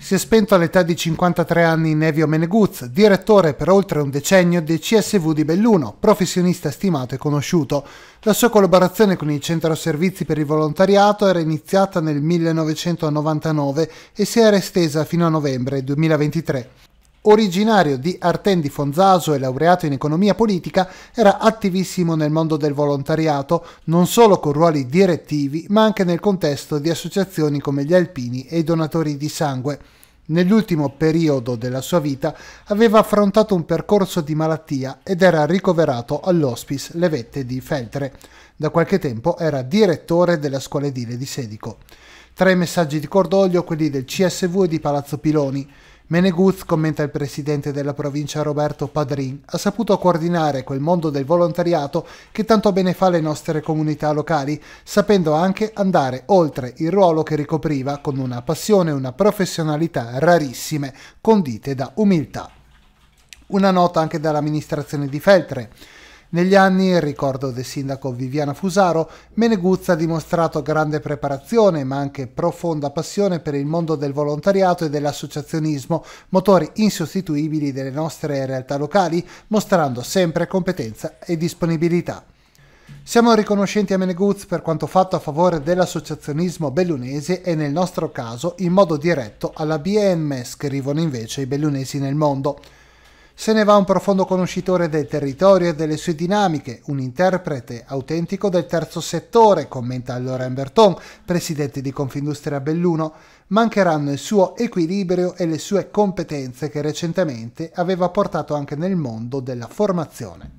Si è spento all'età di 53 anni Nevio Meneguz, direttore per oltre un decennio del CSV di Belluno, professionista stimato e conosciuto. La sua collaborazione con il Centro Servizi per il Volontariato era iniziata nel 1999 e si era estesa fino a novembre 2023. Originario di Artendi Fonzaso e laureato in economia politica, era attivissimo nel mondo del volontariato, non solo con ruoli direttivi, ma anche nel contesto di associazioni come gli Alpini e i Donatori di Sangue. Nell'ultimo periodo della sua vita aveva affrontato un percorso di malattia ed era ricoverato all'Hospice Levette di Feltre. Da qualche tempo era direttore della scuola edile di Sedico. Tra i messaggi di cordoglio quelli del CSV e di Palazzo Piloni. Meneguz, commenta il presidente della provincia Roberto Padrin, ha saputo coordinare quel mondo del volontariato che tanto bene fa le nostre comunità locali, sapendo anche andare oltre il ruolo che ricopriva con una passione e una professionalità rarissime, condite da umiltà. Una nota anche dall'amministrazione di Feltre. Negli anni, ricordo del sindaco Viviana Fusaro, Meneguzza ha dimostrato grande preparazione ma anche profonda passione per il mondo del volontariato e dell'associazionismo, motori insostituibili delle nostre realtà locali, mostrando sempre competenza e disponibilità. Siamo riconoscenti a Meneguz per quanto fatto a favore dell'associazionismo bellunese e nel nostro caso in modo diretto alla BMS che arrivano invece i bellunesi nel mondo. Se ne va un profondo conoscitore del territorio e delle sue dinamiche, un interprete autentico del terzo settore, commenta allora Emberton, presidente di Confindustria Belluno, mancheranno il suo equilibrio e le sue competenze che recentemente aveva portato anche nel mondo della formazione.